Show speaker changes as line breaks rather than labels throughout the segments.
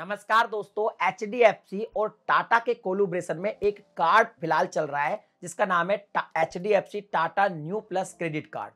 नमस्कार दोस्तों एच और टाटा के कोलुब्रेशन में एक कार्ड फिलहाल चल रहा है जिसका नाम है H Tata Neu plus credit card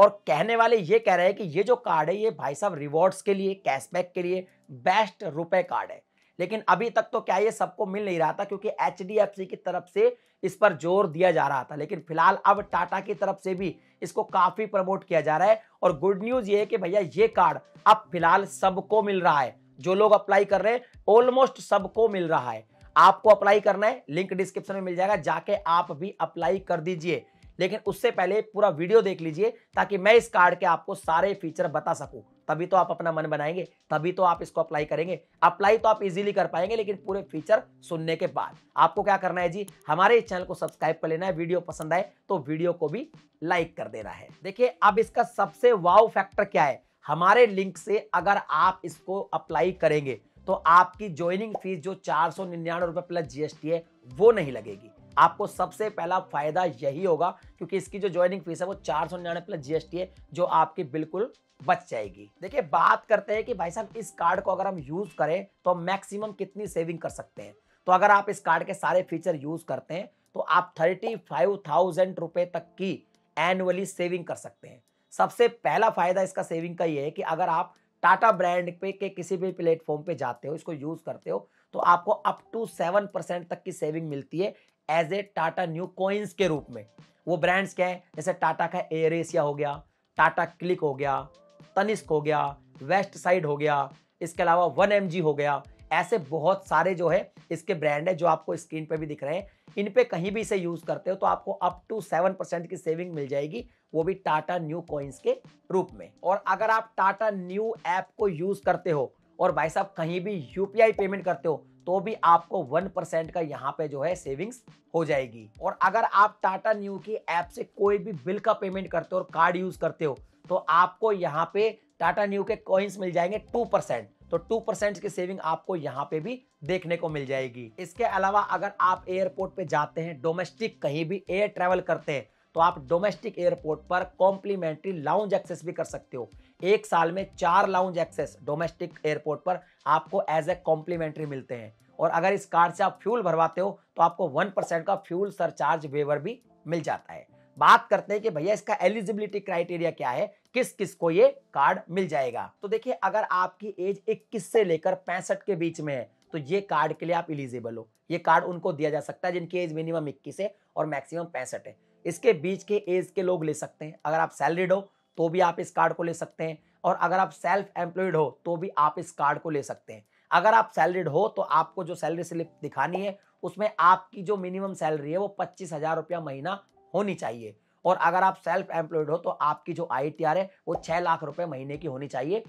और कहने वाले ये कह रहे हैं कि ये जो कार्ड है ये भाई साहब रिवॉर्ड्स के लिए कैशबैक के लिए बेस्ट रुपए कार्ड है लेकिन अभी तक तो क्या ये सबको मिल नहीं रहा था क्योंकि एच की तरफ से इस पर जोर दिया जा रहा था लेकिन फिलहाल अब टाटा की तरफ से भी इसको काफ़ी प्रमोट किया जा रहा है और गुड न्यूज़ ये है कि भैया ये कार्ड अब फिलहाल सबको मिल रहा है जो लोग अप्लाई कर रहे हैं ऑलमोस्ट सबको मिल रहा है आपको अप्लाई करना है लिंक डिस्क्रिप्शन में मिल जाएगा जाके आप भी अप्लाई कर दीजिए लेकिन उससे पहले पूरा वीडियो देख लीजिए ताकि मैं इस कार्ड के आपको सारे फीचर बता सकूं तभी तो आप अपना मन बनाएंगे तभी तो आप इसको अप्लाई करेंगे अप्लाई तो आप इजीली कर पाएंगे लेकिन पूरे फीचर सुनने के बाद आपको क्या करना है जी हमारे चैनल को सब्सक्राइब कर लेना है वीडियो पसंद आए तो वीडियो को भी लाइक कर देना है देखिए अब इसका सबसे वाव फैक्टर क्या है हमारे लिंक से अगर आप इसको अप्लाई करेंगे तो आपकी ज्वाइनिंग फीस जो चार सौ निन्यानवे रुपये प्लस जीएसटी है वो नहीं लगेगी आपको सबसे पहला फायदा यही होगा क्योंकि इसकी जो ज्वाइनिंग फीस है वो चार सौ निन्यानवे प्लस जीएसटी है जो आपकी बिल्कुल बच जाएगी देखिए बात करते हैं कि भाई साहब इस कार्ड को अगर हम यूज करें तो मैक्सिमम कितनी सेविंग कर सकते हैं तो अगर आप इस कार्ड के सारे फीचर यूज करते हैं तो आप थर्टी फाइव थाउजेंड रुपए तक की एनुअली सेविंग कर सकते हैं सबसे पहला फायदा इसका सेविंग का ये है कि अगर आप टाटा ब्रांड पे के किसी भी प्लेटफॉर्म पे जाते हो इसको यूज करते हो तो आपको अप टू सेवन परसेंट तक की सेविंग मिलती है as a Tata Neu coins के रूप में वो ब्रांड्स क्या है जैसे टाटा का एयर एशिया हो गया टाटा क्लिक हो गया तनिस्क हो गया वेस्ट साइड हो गया इसके अलावा वन एम हो गया ऐसे बहुत सारे जो है इसके ब्रांड है जो आपको स्क्रीन पे भी दिख रहे हैं इन पे कहीं भी इसे यूज करते हो तो आपको अप टू सेवन परसेंट की सेविंग मिल जाएगी वो भी टाटा न्यू कॉइन्स के रूप में और अगर आप टाटा न्यू ऐप को यूज करते हो और भाई साहब कहीं भी यूपीआई पेमेंट करते हो तो भी आपको वन परसेंट का यहाँ पे जो है सेविंग्स हो जाएगी और अगर आप टाटा न्यू की ऐप से कोई भी बिल का पेमेंट करते हो और कार्ड यूज करते हो तो आपको यहाँ पे टाटा न्यू के कॉइन्स मिल जाएंगे टू परसेंट तो टू परसेंट की सेविंग आपको यहाँ पे भी देखने को मिल जाएगी इसके अलावा अगर आप एयरपोर्ट पे जाते हैं डोमेस्टिक कहीं भी एयर ट्रेवल करते हैं तो आप डोमेस्टिक एयरपोर्ट पर कॉम्प्लीमेंट्री लाउंज एक्सेस भी कर सकते हो एक साल में चार लाउंज एक्सेस डोमेस्टिक एयरपोर्ट पर आपको एज ए कॉम्प्लीमेंट्री मिलते हैं और अगर इस कार्ड से आप फ्यूल भरवाते हो तो आपको वन परसेंट का फ्यूल सरचार्ज वेवर भी मिल जाता है बात करते हैं कि भैया इसका एलिजिबिलिटी क्राइटेरिया क्या है किस किस को ये कार्ड मिल जाएगा तो देखिए अगर आपकी एज 21 से लेकर पैंसठ के बीच में है तो ये कार्ड के लिए आप इलिजिबल हो ये कार्ड उनको दिया जा सकता है जिनकी एज मिनिमम इक्कीस है और मैक्सिमम पैंसठ है इसके बीच के एज के लोग ले सकते हैं अगर आप सैलरीड हो तो भी आप इस कार्ड को ले सकते हैं और अगर आप सेल्फ एम्प्लॉयड हो तो भी आप इस कार्ड को ले सकते हैं अगर आप सैलरीड हो तो आपको जो सैलरी स्लिप दिखानी है उसमें आपकी जो मिनिमम सैलरी है वो पच्चीस हजार रुपया महीना होनी चाहिए और अगर आप सेल्फ एम्प्लॉयड हो तो आपकी जो आई है वो छह लाख रुपए महीने की होनी चाहिए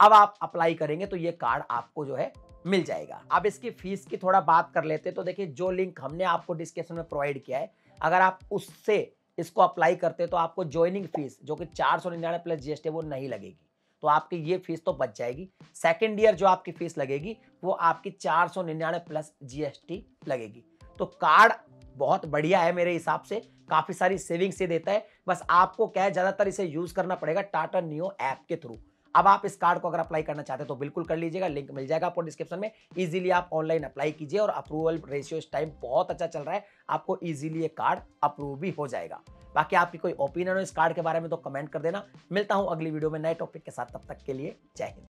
अब आप अप्लाई करेंगे तो ये कार्ड आपको जो है मिल जाएगा अब इसकी फीस की थोड़ा बात कर लेते हैं तो देखिए जो लिंक हमने आपको डिस्क्रिप्शन में प्रोवाइड किया है अगर आप उससे इसको अप्लाई करते हैं तो आपको ज्वाइनिंग फीस जो कि चार सौ निन्यानवे प्लस जीएसटी वो नहीं लगेगी तो आपकी ये फीस तो बच जाएगी सेकेंड ईयर जो आपकी फीस लगेगी वो आपकी चार सौ निन्यानवे प्लस जीएसटी लगेगी तो कार्ड बहुत बढ़िया है मेरे हिसाब से काफ़ी सारी सेविंग्स ये देता है बस आपको क्या है ज़्यादातर इसे यूज़ करना पड़ेगा टाटा न्यू ऐप के थ्रू अब आप इस कार्ड को अगर अप्लाई करना चाहते हैं तो बिल्कुल कर लीजिएगा लिंक मिल जाएगा आपको डिस्क्रिप्शन में इजीली आप ऑनलाइन अप्लाई कीजिए और अप्रूवल रेशियो इस टाइम बहुत अच्छा चल रहा है आपको इजीली ये कार्ड अप्रूव भी हो जाएगा बाकी आपकी कोई ओपिनियन हो इस कार्ड के बारे में तो कमेंट कर देना मिलता हूं अगली वीडियो में नए टॉपिक के साथ तब तक के लिए जय हिंद